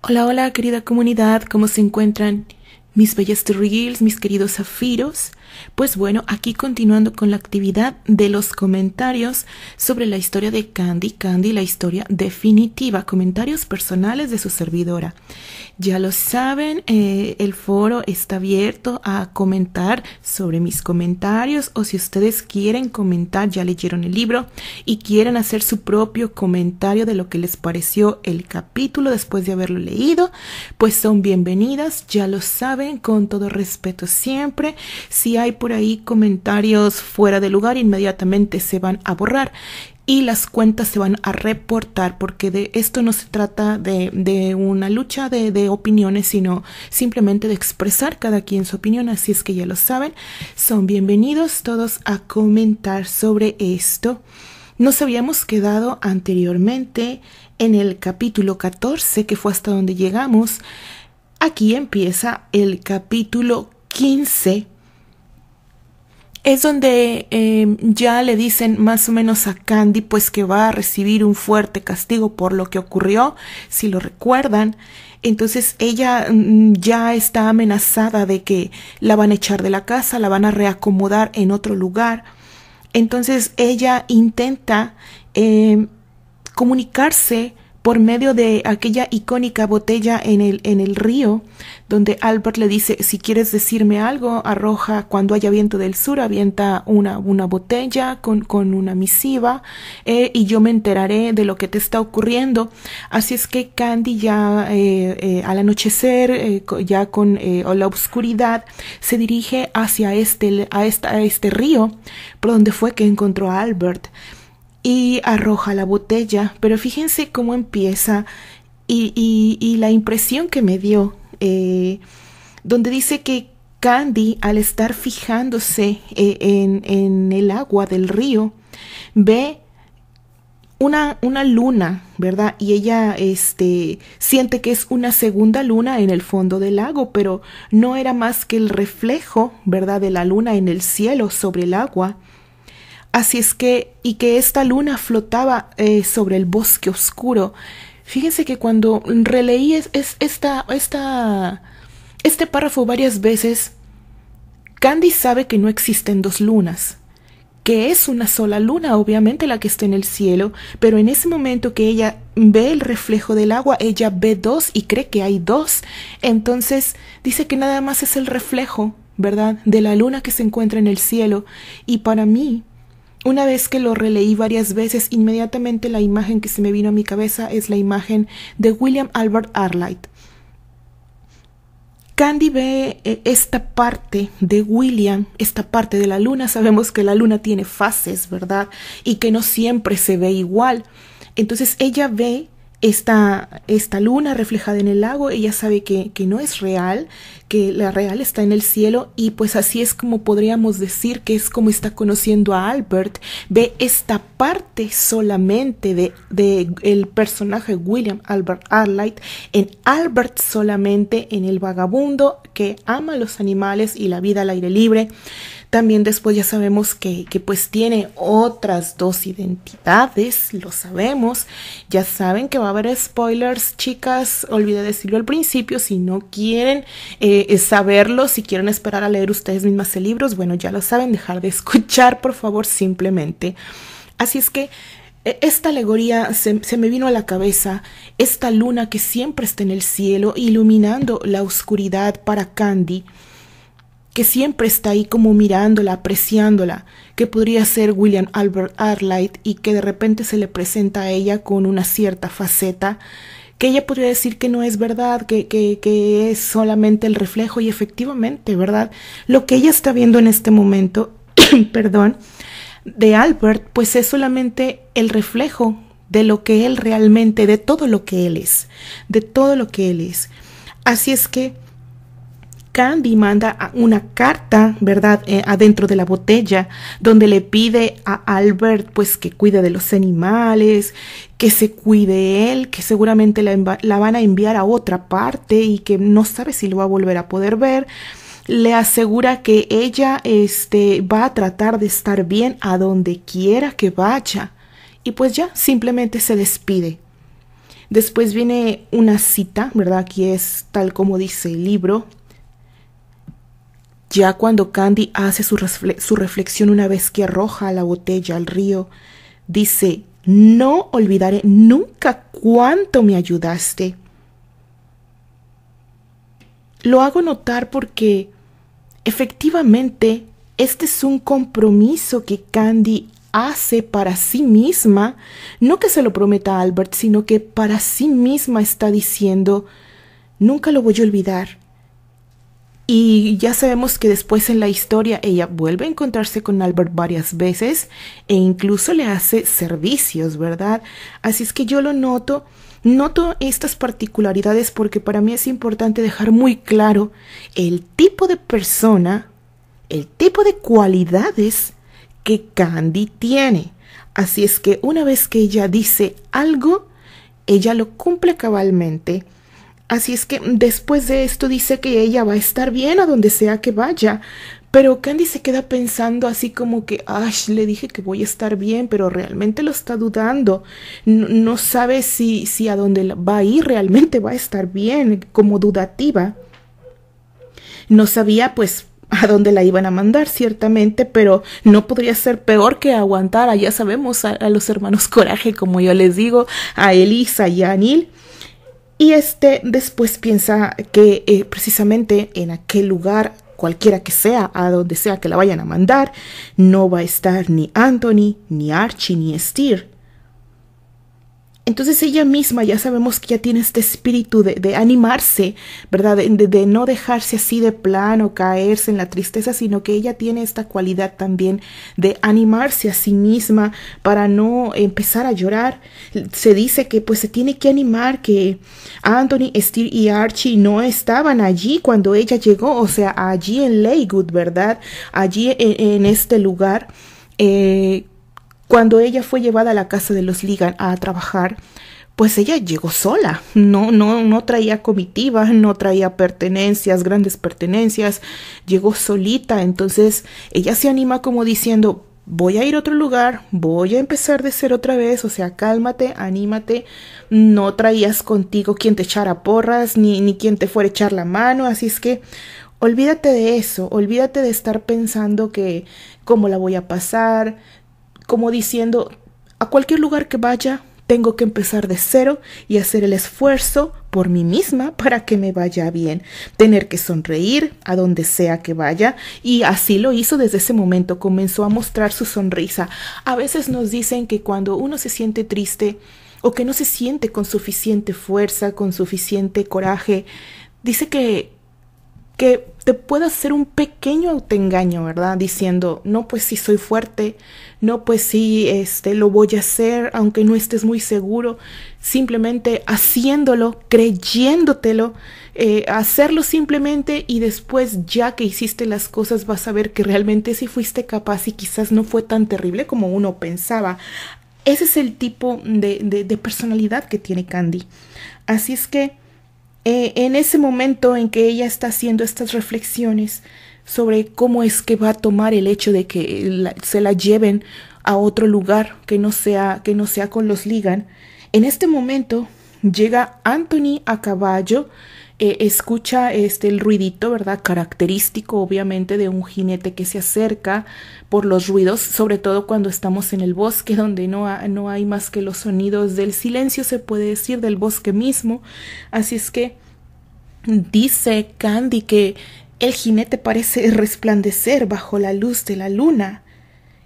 Hola, hola querida comunidad, ¿cómo se encuentran? mis bellas reels, mis queridos zafiros. Pues bueno, aquí continuando con la actividad de los comentarios sobre la historia de Candy, Candy, la historia definitiva, comentarios personales de su servidora. Ya lo saben, eh, el foro está abierto a comentar sobre mis comentarios o si ustedes quieren comentar, ya leyeron el libro y quieren hacer su propio comentario de lo que les pareció el capítulo después de haberlo leído, pues son bienvenidas, ya lo saben con todo respeto siempre. Si hay por ahí comentarios fuera de lugar, inmediatamente se van a borrar y las cuentas se van a reportar porque de esto no se trata de, de una lucha de, de, opiniones sino simplemente de expresar cada quien su opinión así es que ya lo saben son bienvenidos todos a comentar sobre esto nos habíamos quedado anteriormente en el capítulo 14 que fue hasta donde llegamos Aquí empieza el capítulo 15. Es donde em, ya le dicen más o menos a Candy pues que va a recibir un fuerte castigo por lo que ocurrió, si lo recuerdan. Entonces ella mm, ya está amenazada de que la van a echar de la casa, la van a reacomodar en otro lugar. Entonces ella intenta em, comunicarse por medio de aquella icónica botella en el, en el río, donde Albert le dice, si quieres decirme algo, arroja cuando haya viento del sur, avienta una, una botella con, con una misiva eh, y yo me enteraré de lo que te está ocurriendo. Así es que Candy ya eh, eh al anochecer, eh, ya con la oscuridad, se dirige hacia este, a, esta, este río, por donde fue que encontró a Albert y arroja la botella, pero fíjense cómo empieza y, y, la impresión que me dio, eh, donde dice que Candy, al estar fijándose eh, en, el agua del río, ve una, una luna, ¿verdad? Y ella este, siente que es una segunda luna en el fondo del lago, pero no era más que el reflejo, ¿verdad? De la luna en el cielo sobre el agua Así es que, y que esta luna flotaba eh, sobre el bosque oscuro. Fíjense que cuando releí esta, esta, este párrafo varias veces, Candy sabe que no existen dos lunas, que es una sola luna, obviamente la que está en el cielo, pero en ese momento que ella ve el reflejo del agua, ella ve dos y cree que hay dos. Entonces dice que nada más es el reflejo, ¿verdad?, de la luna que se encuentra en el cielo. Y para mí, una vez que lo releí varias veces, inmediatamente la imagen que se me vino a mi cabeza es la imagen de William Albert Arlight. Candy ve eh, esta parte de William, esta parte de la luna. Sabemos que la luna tiene fases, ¿verdad? Y que no siempre se ve igual. Entonces ella ve esta, esta luna reflejada en el lago, ella sabe que, que, no es real, que la real está en el cielo y pues así es como podríamos decir que es como está conociendo a Albert, ve esta parte solamente de, de el personaje William Albert Arlight en Albert solamente, en el vagabundo que ama los animales y la vida al aire libre. También después ya sabemos que, que pues tiene otras dos identidades, lo sabemos. Ya saben que va a haber spoilers, chicas, olvidé decirlo al principio, si no quieren eh, saberlo, si quieren esperar a leer ustedes mismas el libro, bueno, ya lo saben, dejar de escuchar, por favor, simplemente. Así es que e, esta alegoría se, se, me vino a la cabeza, esta luna que siempre está en el cielo iluminando la oscuridad para Candy que siempre está ahí como mirándola, apreciándola, que podría ser William Albert Arlite, y que de repente se le presenta a ella con una cierta faceta que ella podría decir que no es verdad, que, que, que es solamente el reflejo y efectivamente, ¿verdad? Lo que ella está viendo en este momento, perdón, de Albert, pues es solamente el reflejo de lo que él realmente, de todo lo que él es, de todo lo que él es. Así es que Candy manda una carta, ¿verdad?, eh, adentro de la botella, donde le pide a Albert, pues, que cuide de los animales, que se cuide él, que seguramente la, la van a enviar a otra parte y que no sabe si lo va a volver a poder ver le asegura que ella este, va a tratar de estar bien a donde quiera que vaya. Y pues ya, simplemente se despide. Después viene una cita, ¿verdad? Aquí es tal como dice el libro, ya cuando Candy hace su, reflexión una vez que arroja la botella al río, dice, no olvidaré nunca cuánto me ayudaste. Lo hago notar porque efectivamente este es un compromiso que Candy hace para sí misma, no que se lo prometa a Albert, sino que para sí misma está diciendo, nunca lo voy a olvidar y ya sabemos que después en la historia ella vuelve a encontrarse con Albert varias veces e incluso le hace servicios, ¿verdad? Así es que yo lo noto, noto estas particularidades porque para mí es importante dejar muy claro el tipo de persona, el tipo de cualidades que Candy tiene. Así es que una vez que ella dice algo, ella lo cumple cabalmente Así es que después de esto dice que ella va a estar bien a donde sea que vaya. Pero Candy se queda pensando así como que, ay, le dije que voy a estar bien, pero realmente lo está dudando. No, sabe si, si a donde va a ir realmente va a estar bien, como dudativa. No sabía pues a dónde la iban a mandar, ciertamente, pero no podría ser peor que aguantar, ya sabemos, a, a los hermanos Coraje, como yo les digo, a Elisa y a Anil. Y este después piensa que eh, precisamente en aquel lugar, cualquiera que sea, a donde sea que la vayan a mandar, no va a estar ni Anthony, ni Archie, ni Steer, entonces ella misma ya sabemos que ya tiene este espíritu de, animarse, ¿verdad? De, no dejarse así de plano, caerse en la tristeza, sino que ella tiene esta cualidad también de animarse a sí misma para no empezar a llorar. Se dice que pues se tiene que animar que Anthony, Steve y Archie no estaban allí cuando ella llegó, o sea, allí en leywood ¿verdad? Allí en, este lugar. Eh, cuando ella fue llevada a la casa de los Ligan a trabajar, pues ella llegó sola, no, no, no traía comitiva, no traía pertenencias, grandes pertenencias, llegó solita, entonces ella se anima como diciendo, voy a ir a otro lugar, voy a empezar de ser otra vez, o sea, cálmate, anímate, no traías contigo quien te echara porras, ni, ni quien te fuera a echar la mano, así es que olvídate de eso, olvídate de estar pensando que cómo la voy a pasar, como diciendo, a cualquier lugar que vaya, tengo que empezar de cero y hacer el esfuerzo por mí misma para que me vaya bien, tener que sonreír a donde sea que vaya y así lo hizo desde ese momento, comenzó a mostrar su sonrisa. A veces nos dicen que cuando uno se siente triste o que no se siente con suficiente fuerza, con suficiente coraje, dice que que te pueda hacer un pequeño autoengaño, ¿verdad? Diciendo, no, pues sí soy fuerte, no, pues sí, este, lo voy a hacer, aunque no estés muy seguro, simplemente haciéndolo, creyéndotelo, eh, hacerlo simplemente y después ya que hiciste las cosas vas a ver que realmente sí fuiste capaz y quizás no fue tan terrible como uno pensaba. Ese es el tipo de personalidad que tiene Candy. Así es que eh, en ese momento en que ella está haciendo estas reflexiones sobre cómo es que va a tomar el hecho de que eh, se la lleven a otro lugar que no sea que no sea con los ligan, en este momento llega Anthony a caballo eh, escucha este, el ruidito, ¿verdad? Característico, obviamente, de un jinete que se acerca por los ruidos, sobre todo cuando estamos en el bosque, donde no, no hay más que los sonidos del silencio, se puede decir, del bosque mismo. Así es que dice Candy que el jinete parece resplandecer bajo la luz de la luna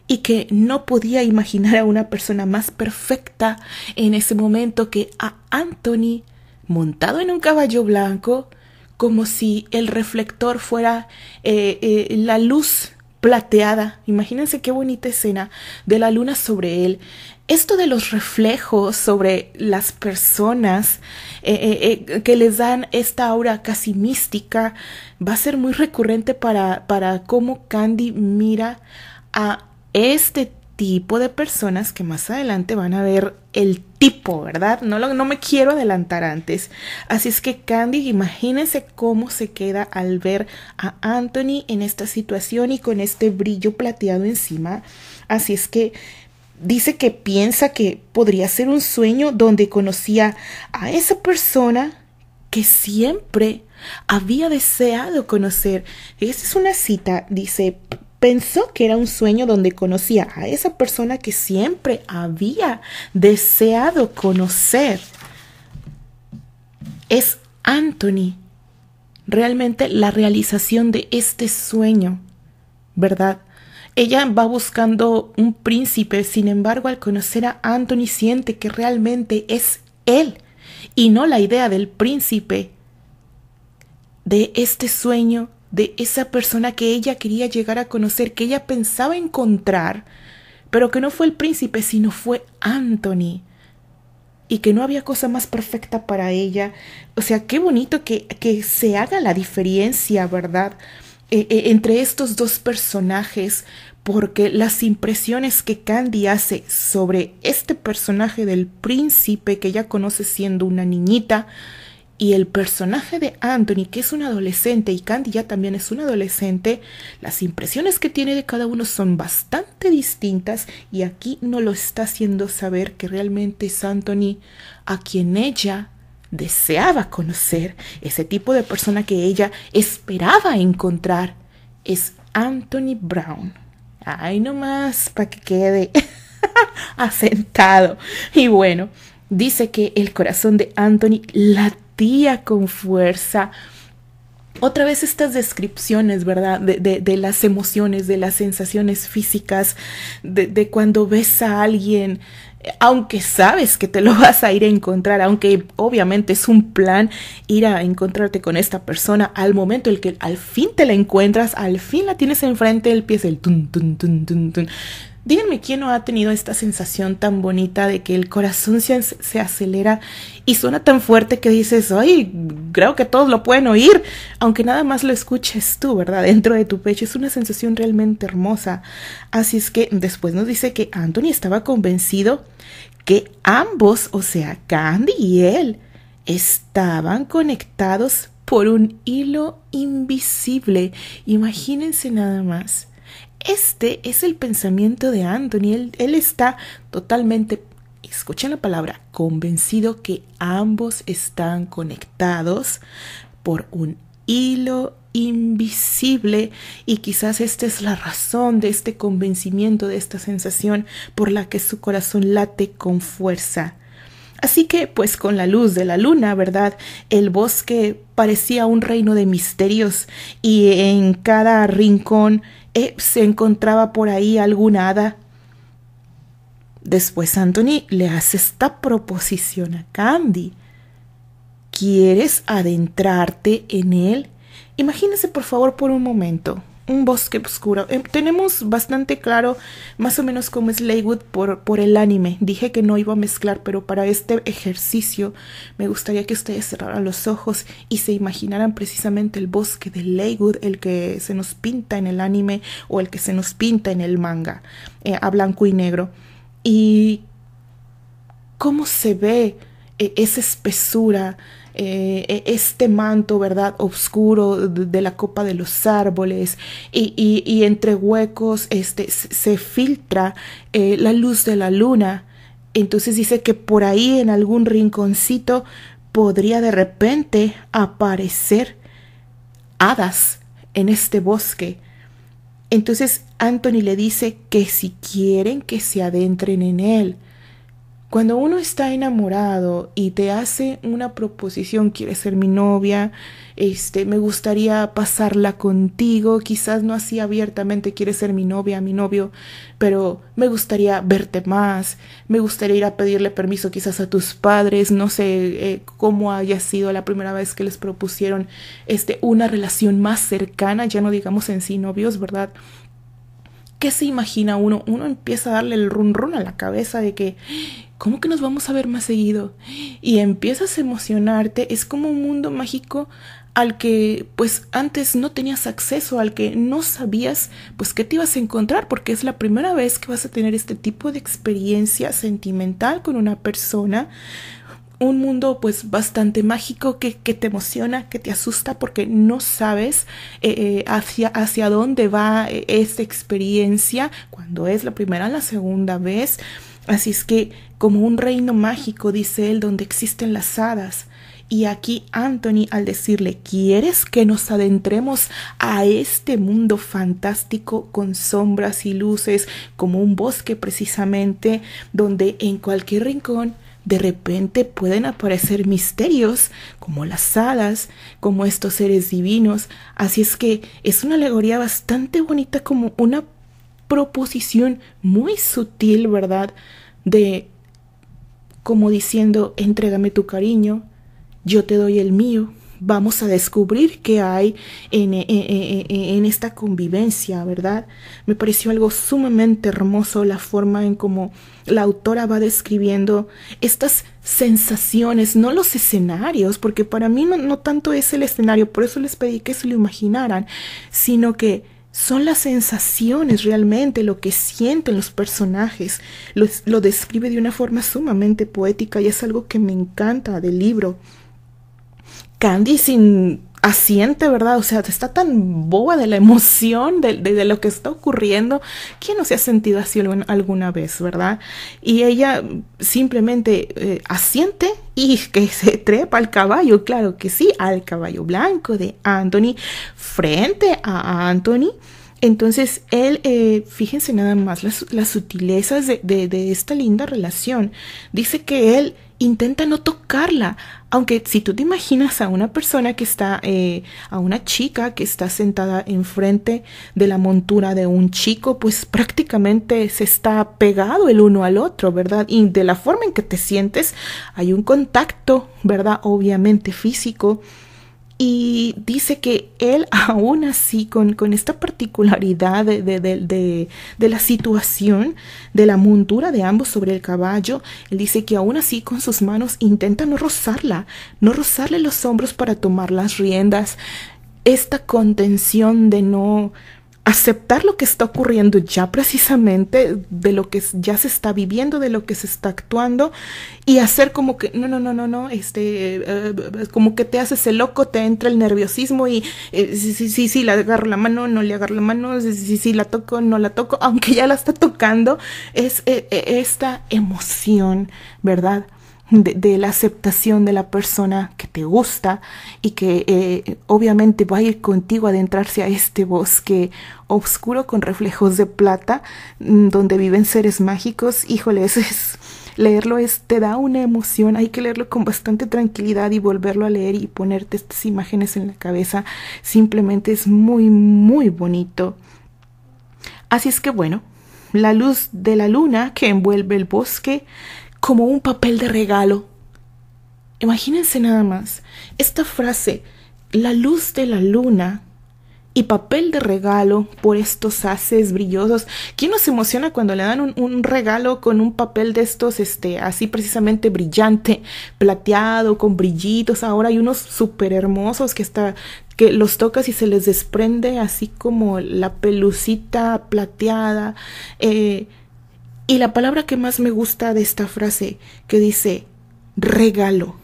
y que no podía imaginar a una persona más perfecta en ese momento que a Anthony montado en un caballo blanco, como si el reflector fuera eh, eh, la luz plateada. Imagínense qué bonita escena de la luna sobre él. Esto de los reflejos sobre las personas eh, que les dan esta aura casi mística va a ser muy recurrente para, para cómo Candy mira a este tipo de personas que más adelante van a ver el tipo, ¿verdad? No, no me quiero adelantar antes. Así es que Candy, imagínense cómo se queda al ver a Anthony en esta situación y con este brillo plateado encima. Así es que dice que piensa que podría ser un sueño donde conocía a esa persona que siempre había deseado conocer. Esa es una cita, dice, Pensó que era un sueño donde conocía a esa persona que siempre había deseado conocer. Es Anthony. Realmente la realización de este sueño, ¿verdad? Ella va buscando un príncipe, sin embargo, al conocer a Anthony siente que realmente es él y no la idea del príncipe de este sueño de esa persona que ella quería llegar a conocer, que ella pensaba encontrar, pero que no fue el príncipe, sino fue Anthony. Y que no había cosa más perfecta para ella. O sea, qué bonito que, que se haga la diferencia, ¿verdad? E, e, entre estos dos personajes, porque las impresiones que Candy hace sobre este personaje del príncipe que ella conoce siendo una niñita, y el personaje de Anthony, que es un adolescente, y Candy ya también es un adolescente, las impresiones que tiene de cada uno son bastante distintas y aquí no lo está haciendo saber que realmente es Anthony a quien ella deseaba conocer, ese tipo de persona que ella esperaba encontrar, es Anthony Brown. Ay, nomás para que quede asentado. Y bueno, dice que el corazón de Anthony la con fuerza. Otra vez estas descripciones, ¿verdad? De, las emociones, de las sensaciones físicas, de, cuando ves a alguien, aunque sabes que te lo vas a ir a encontrar, aunque obviamente es un plan ir a encontrarte con esta persona, al momento en que al fin te la encuentras, al fin la tienes enfrente, el pie es el tun, tun, tun, tun, tun Díganme quién no ha tenido esta sensación tan bonita de que el corazón se, acelera y suena tan fuerte que dices, ay, creo que todos lo pueden oír, aunque nada más lo escuches tú, ¿verdad? Dentro de tu pecho. Es una sensación realmente hermosa. Así es que después nos dice que Anthony estaba convencido que ambos, o sea, Candy y él, estaban conectados por un hilo invisible. Imagínense nada más. Este es el pensamiento de Anthony. Él, está totalmente, escuchen la palabra, convencido que ambos están conectados por un hilo invisible y quizás esta es la razón de este convencimiento, de esta sensación por la que su corazón late con fuerza. Así que, pues con la luz de la luna, ¿verdad? El bosque parecía un reino de misterios y en cada rincón eh, se encontraba por ahí alguna hada. Después Anthony le hace esta proposición a Candy. ¿Quieres adentrarte en él? Imagínese por favor por un momento un bosque oscuro. Eh, tenemos bastante claro más o menos cómo es Leywood por, por el anime. Dije que no iba a mezclar, pero para este ejercicio me gustaría que ustedes cerraran los ojos y se imaginaran precisamente el bosque de Leywood, el que se nos pinta en el anime o el que se nos pinta en el manga, eh, a blanco y negro. Y cómo se ve eh, esa espesura, eh, e-, este manto, ¿verdad?, oscuro de, la copa de los árboles y, y, entre huecos este, se filtra eh, la luz de la luna. Entonces dice que por ahí en algún rinconcito podría de repente aparecer hadas en este bosque. Entonces Anthony le dice que si quieren que se adentren en él, cuando uno está enamorado y te hace una proposición, quieres ser mi novia, este, me gustaría pasarla contigo, quizás no así abiertamente quieres ser mi novia, mi novio, pero me gustaría verte más, me gustaría ir a pedirle permiso quizás a tus padres, no sé eh, cómo haya sido la primera vez que les propusieron este, una relación más cercana, ya no digamos en sí novios, ¿verdad? ¿Qué se imagina uno? Uno empieza a darle el run run a la cabeza de que, ¿cómo que nos vamos a ver más seguido? Y empiezas a emocionarte, es como un mundo mágico al que pues antes no tenías acceso, al que no sabías pues qué te ibas a encontrar, porque es la primera vez que vas a tener este tipo de experiencia sentimental con una persona, un mundo pues bastante mágico que, te emociona, que te asusta porque no sabes eh, eh, hacia, hacia dónde va eh, esta experiencia cuando es la primera, la segunda vez. Así es que como un reino mágico, dice él, donde existen las hadas. Y aquí Anthony al decirle, ¿quieres que nos adentremos a este mundo fantástico con sombras y luces, como un bosque precisamente, donde en cualquier rincón de repente pueden aparecer misterios como las alas, como estos seres divinos. Así es que es una alegoría bastante bonita como una proposición muy sutil, ¿verdad? De como diciendo, entrégame tu cariño, yo te doy el mío, vamos a descubrir qué hay en, e, e, e, en, esta convivencia, ¿verdad? Me pareció algo sumamente hermoso la forma en cómo la autora va describiendo estas sensaciones, no los escenarios, porque para mí no, tanto es el escenario, por eso les pedí que se lo imaginaran, sino que son las sensaciones realmente, lo que sienten los personajes. lo describe de una forma sumamente poética y es algo que me encanta del libro. Candy sin asiente, ¿verdad? O sea, está tan boba de la emoción de, lo que está ocurriendo. ¿Quién no se ha sentido así alguna vez, verdad? Y ella simplemente eh, asiente y que se trepa al caballo, claro que sí, al caballo blanco de Anthony, frente a Anthony. Entonces, él, eh, fíjense nada más las, sutilezas de, esta linda relación. Dice que él intenta no tocarla. Aunque si tú te imaginas a una persona que está, eh, a una chica que está sentada enfrente de la montura de un chico, pues prácticamente se está pegado el uno al otro, ¿verdad? Y de la forma en que te sientes, hay un contacto, ¿verdad? Obviamente físico y dice que él aún así, con, con esta particularidad de, de, de, de, la situación de la montura de ambos sobre el caballo, él dice que aún así con sus manos intenta no rozarla, no rozarle los hombros para tomar las riendas. Esta contención de no aceptar lo que está ocurriendo ya precisamente, de lo que ya se está viviendo, de lo que se está actuando, y hacer como que, no, no, no, no, no, este, eh, eh, como que te haces el loco, te entra el nerviosismo y eh, sí, sí, sí, sí, le agarro la mano, no le agarro la mano, sí, sí, la toco, no la toco, aunque ya la está tocando, es esta emoción, ¿verdad? de, la aceptación de la persona que te gusta y que eh, obviamente va a ir contigo a adentrarse a este bosque oscuro con reflejos de plata mm, donde viven seres mágicos. híjole, es, leerlo es, te da una emoción, hay que leerlo con bastante tranquilidad y volverlo a leer y ponerte estas imágenes en la cabeza. Simplemente es muy, muy bonito. Así es que bueno, la luz de la luna que envuelve el bosque como un papel de regalo. Imagínense nada más, esta frase, la luz de la luna y papel de regalo por estos haces brillosos. ¿Quién nos emociona cuando le dan un, regalo con un papel de estos, este, así precisamente brillante, plateado, con brillitos? Ahora hay unos súper hermosos que está, que los tocas y se les desprende así como la pelucita plateada. Eh, y la palabra que más me gusta de esta frase, que dice regalo.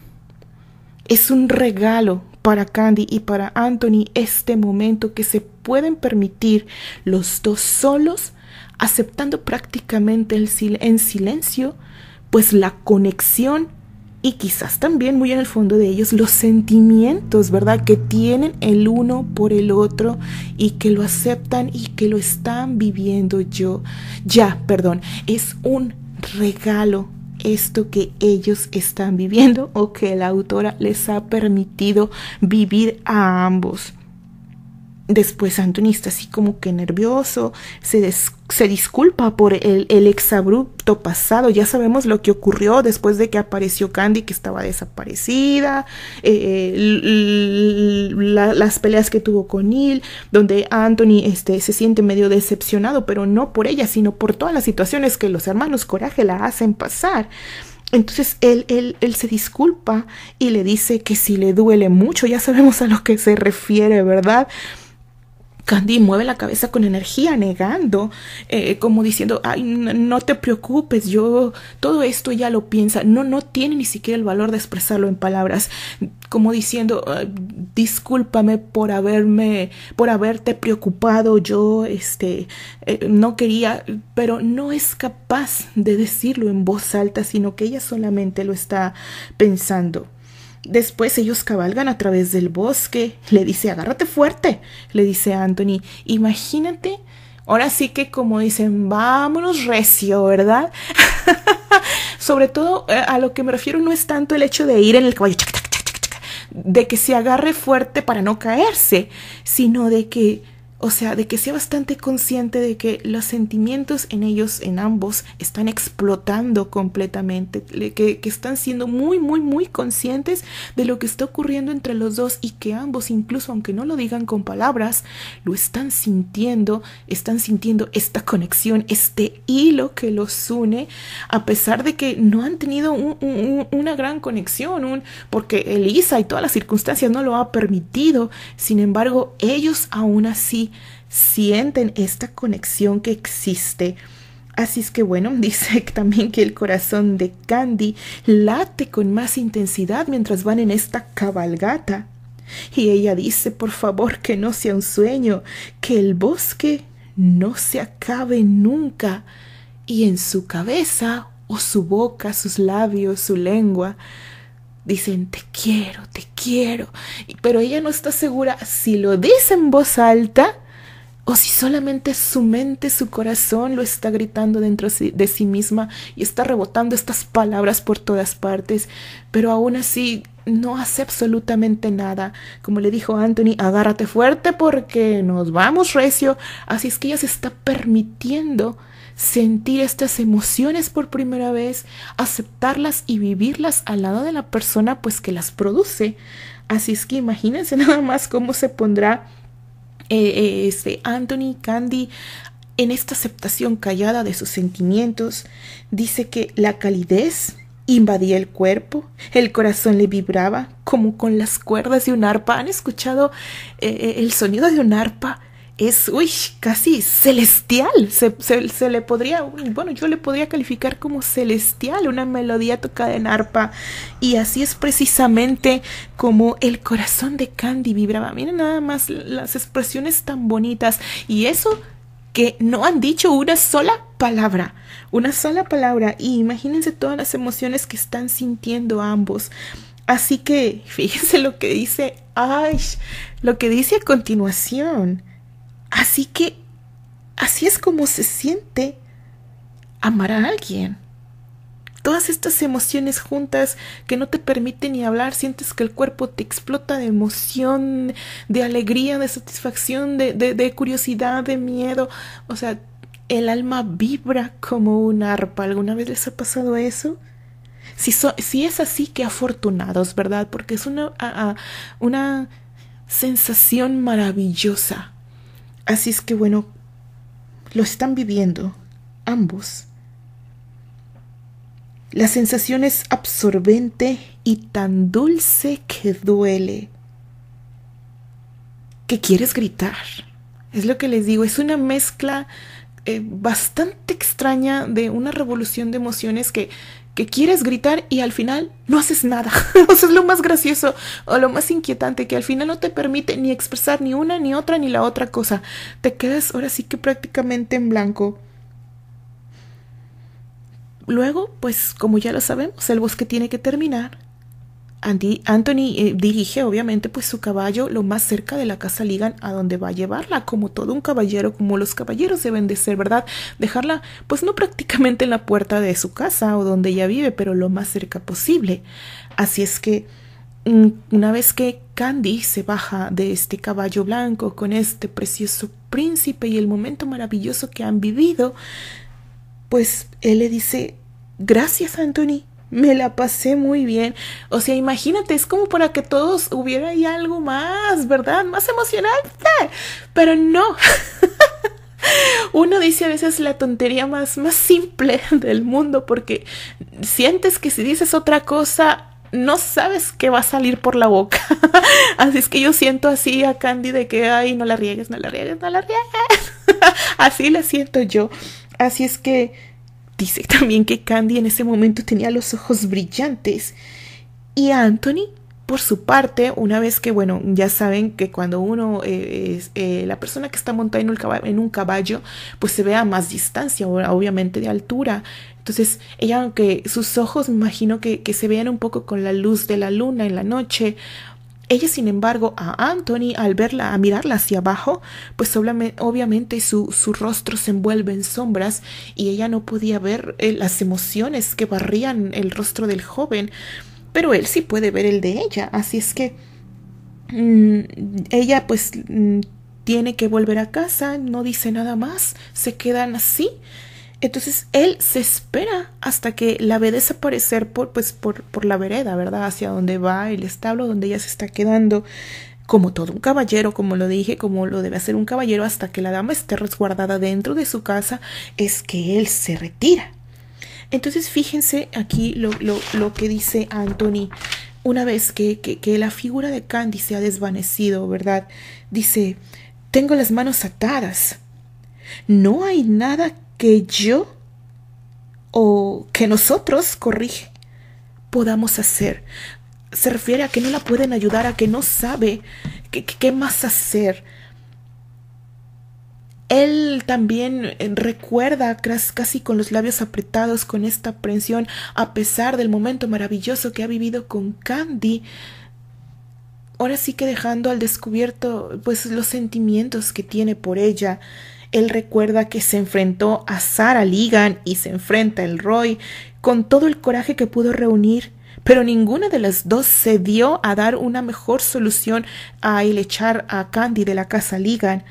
Es un regalo para Candy y para Anthony este momento que se pueden permitir los dos solos, aceptando prácticamente el en silencio, pues la conexión y quizás también muy en el fondo de ellos los sentimientos, ¿verdad? Que tienen el uno por el otro y que lo aceptan y que lo están viviendo yo. Ya, perdón, es un regalo esto que ellos están viviendo o que la autora les ha permitido vivir a ambos. Después Anthony está así como que nervioso, se, se disculpa por el, exabrupto pasado, ya sabemos lo que ocurrió después de que apareció Candy que estaba desaparecida, eh, eh, las peleas que tuvo con él, donde Anthony este, se siente medio decepcionado, pero no por ella, sino por todas las situaciones que los hermanos Coraje la hacen pasar. Entonces él, él, él, se disculpa y le dice que si le duele mucho, ya sabemos a lo que se refiere, ¿verdad? Candy mueve la cabeza con energía, negando, eh, como diciendo, ay, no te preocupes, yo todo esto ya lo piensa. No, no tiene ni siquiera el valor de expresarlo en palabras, como diciendo, ah, discúlpame por haberme, por haberte preocupado, yo, este, eh, no quería, pero no es capaz de decirlo en voz alta, sino que ella solamente lo está pensando. Después ellos cabalgan a través del bosque. Le dice, agárrate fuerte, le dice Anthony. Imagínate, ahora sí que como dicen, vámonos recio, ¿verdad? Sobre todo eh, a lo que me refiero no es tanto el hecho de ir en el caballo, de que se agarre fuerte para no caerse, sino de que o sea, de que sea bastante consciente de que los sentimientos en ellos, en ambos, están explotando completamente, que, que están siendo muy, muy, muy conscientes de lo que está ocurriendo entre los dos y que ambos, incluso aunque no lo digan con palabras, lo están sintiendo, están sintiendo esta conexión, este hilo que los une, a pesar de que no han tenido una gran conexión, porque Elisa y todas las circunstancias no lo ha permitido, sin embargo, ellos aún así sienten esta conexión que existe. Así es que bueno, dice también que el corazón de Candy late con más intensidad mientras van en esta cabalgata. Y ella dice, por favor, que no sea un sueño, que el bosque no se acabe nunca. Y en su cabeza o su boca, sus labios, su lengua, dicen, te quiero, te quiero. Pero ella no está segura si lo dice en voz alta o si solamente su mente, su corazón lo está gritando dentro de sí misma y está rebotando estas palabras por todas partes, pero aún así no hace absolutamente nada. Como le dijo Anthony, agárrate fuerte porque nos vamos recio. Así es que ella se está permitiendo sentir estas emociones por primera vez, aceptarlas y vivirlas al lado de la persona pues que las produce. Así es que imagínense nada más cómo se pondrá eh, este, Anthony Candy, en esta aceptación callada de sus sentimientos, dice que la calidez invadía el cuerpo, el corazón le vibraba como con las cuerdas de un arpa. ¿Han escuchado eh, eh, el sonido de un arpa? es, uy, casi celestial. Se, se, se, le podría, bueno, yo le podría calificar como celestial, una melodía tocada en arpa. Y así es precisamente como el corazón de Candy vibraba. Miren nada más las expresiones tan bonitas. Y eso que no han dicho una sola palabra, una sola palabra. Y imagínense todas las emociones que están sintiendo ambos. Así que fíjense lo que dice, ay, lo que dice a continuación. Así que así es como se siente amar a alguien. Todas estas emociones juntas que no te permiten ni hablar, sientes que el cuerpo te explota de emoción, de alegría, de satisfacción, de, curiosidad, de miedo. O sea, el alma vibra como un arpa. ¿Alguna vez les ha pasado eso? Si, es así, qué afortunados, ¿verdad? Porque es una, una sensación maravillosa. Así es que bueno, lo están viviendo ambos. La sensación es absorbente y tan dulce que duele. Que quieres gritar. Es lo que les digo, es una mezcla eh, bastante extraña de una revolución de emociones que que quieres gritar y al final no haces nada. o es lo más gracioso o lo más inquietante, que al final no te permite ni expresar ni una, ni otra, ni la otra cosa. Te quedas ahora sí que prácticamente en blanco. Luego, pues como ya lo sabemos, el bosque tiene que terminar Anthony eh, dirige obviamente pues su caballo lo más cerca de la casa Ligan a donde va a llevarla, como todo un caballero, como los caballeros deben de ser, ¿verdad? Dejarla pues no prácticamente en la puerta de su casa o donde ella vive, pero lo más cerca posible. Así es que mm, una vez que Candy se baja de este caballo blanco con este precioso príncipe y el momento maravilloso que han vivido, pues él le dice, gracias Anthony, me la pasé muy bien. O sea, imagínate, es como para que todos hubiera ahí algo más, ¿verdad? Más emocionante. Pero no. Uno dice a veces la tontería más, más simple del mundo porque sientes que si dices otra cosa no sabes qué va a salir por la boca. así es que yo siento así a Candy de que, ay, no la riegues, no la riegues, no la riegues. así la siento yo. Así es que Dice también que Candy en ese momento tenía los ojos brillantes y Anthony por su parte, una vez que, bueno, ya saben que cuando uno eh, es eh, la persona que está montada en un, caballo, en un, caballo, pues se ve a más distancia, obviamente de altura. Entonces, ella, aunque sus ojos, me imagino que, que se vean un poco con la luz de la luna en la noche, ella, sin embargo, a Anthony, al verla, a mirarla hacia abajo, pues obviamente su, su rostro se envuelve en sombras y ella no podía ver eh, las emociones que barrían el rostro del joven, pero él sí puede ver el de ella, así es que mm, ella pues mm, tiene que volver a casa, no dice nada más, se quedan así entonces él se espera hasta que la ve desaparecer por, pues, por, la vereda, ¿verdad? Hacia donde va el establo, donde ella se está quedando como todo un caballero, como lo dije, como lo debe hacer un caballero hasta que la dama esté resguardada dentro de su casa, es que él se retira. Entonces fíjense aquí lo, que dice Anthony, una vez que, que, la figura de Candy se ha desvanecido, ¿verdad? Dice, tengo las manos atadas. No hay nada que yo o que nosotros, corrige, podamos hacer. Se refiere a que no la pueden ayudar, a que no sabe qué, más hacer. Él también eh, recuerda casi con los labios apretados con esta aprensión, a pesar del momento maravilloso que ha vivido con Candy. Ahora sí que dejando al descubierto pues los sentimientos que tiene por ella él recuerda que se enfrentó a Sara Ligan y se enfrenta el Roy con todo el coraje que pudo reunir, pero ninguna de las dos se dio a dar una mejor solución a el echar a Candy de la casa Ligan.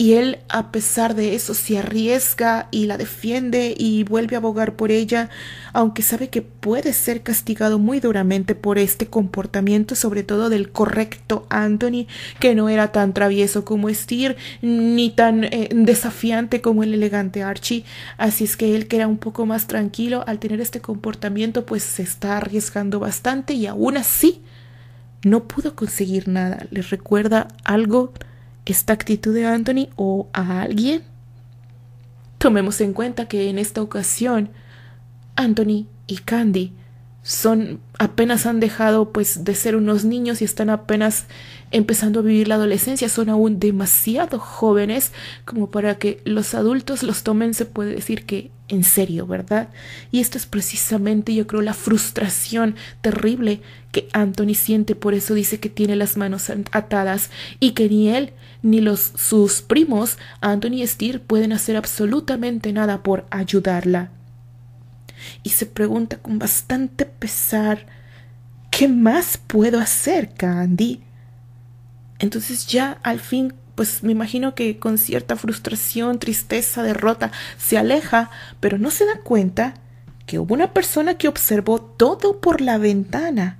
Y él, a pesar de eso, se arriesga y la defiende y vuelve a abogar por ella, aunque sabe que puede ser castigado muy duramente por este comportamiento, sobre todo del correcto Anthony, que no era tan travieso como Steer, ni tan eh, desafiante como el elegante Archie. Así es que él, que era un poco más tranquilo al tener este comportamiento, pues se está arriesgando bastante y aún así no pudo conseguir nada. ¿Les recuerda algo? esta actitud de Anthony o a alguien? Tomemos en cuenta que en esta ocasión Anthony y Candy son apenas han dejado pues de ser unos niños y están apenas empezando a vivir la adolescencia, son aún demasiado jóvenes como para que los adultos los tomen, se puede decir que en serio, ¿verdad? Y esto es precisamente, yo creo, la frustración terrible que Anthony siente, por eso dice que tiene las manos atadas y que ni él ni los sus primos, Anthony y pueden hacer absolutamente nada por ayudarla. Y se pregunta con bastante pesar, ¿qué más puedo hacer, Candy? Entonces ya al fin pues me imagino que con cierta frustración, tristeza, derrota, se aleja, pero no se da cuenta que hubo una persona que observó todo por la ventana.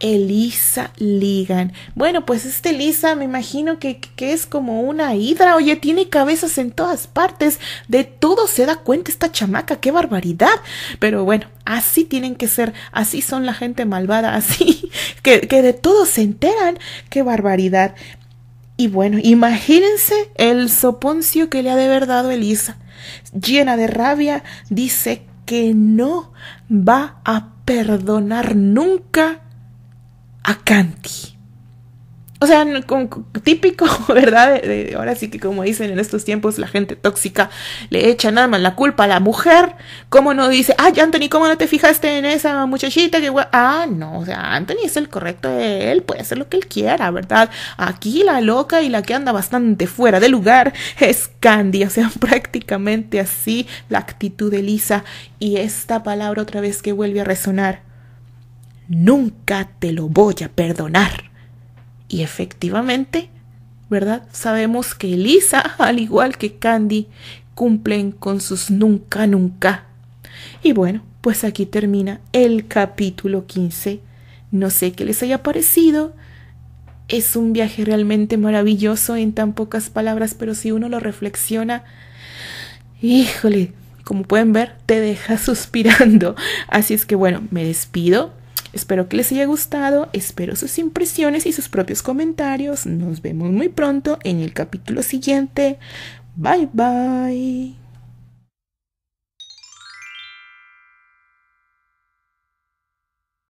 Elisa Ligan. Bueno, pues esta Elisa me imagino que, que, es como una hidra. Oye, tiene cabezas en todas partes. De todo se da cuenta esta chamaca. ¡Qué barbaridad! Pero bueno, así tienen que ser. Así son la gente malvada. Así que, que de todo se enteran. ¡Qué barbaridad! Y bueno, imagínense el soponcio que le ha de haber dado Elisa. Llena de rabia, dice que no va a perdonar nunca a Canti. O sea, con, típico, ¿verdad? ahora sí que como dicen en estos tiempos, la gente tóxica le echa nada más la culpa a la mujer. ¿Cómo no dice, ay, Anthony, ¿cómo no te fijaste en esa muchachita? Que ah, no, o sea, Anthony es el correcto de él, puede hacer lo que él quiera, ¿verdad? Aquí la loca y la que anda bastante fuera de lugar es Candy, o sea, prácticamente así la actitud de Lisa. Y esta palabra otra vez que vuelve a resonar, nunca te lo voy a perdonar. Y efectivamente, ¿verdad? Sabemos que Elisa, al igual que Candy, cumplen con sus nunca, nunca. Y bueno, pues aquí termina el capítulo 15. No sé qué les haya parecido. Es un viaje realmente maravilloso en tan pocas palabras, pero si uno lo reflexiona, híjole, como pueden ver, te deja suspirando. Así es que bueno, me despido. Espero que les haya gustado, espero sus impresiones y sus propios comentarios. Nos vemos muy pronto en el capítulo siguiente. Bye bye.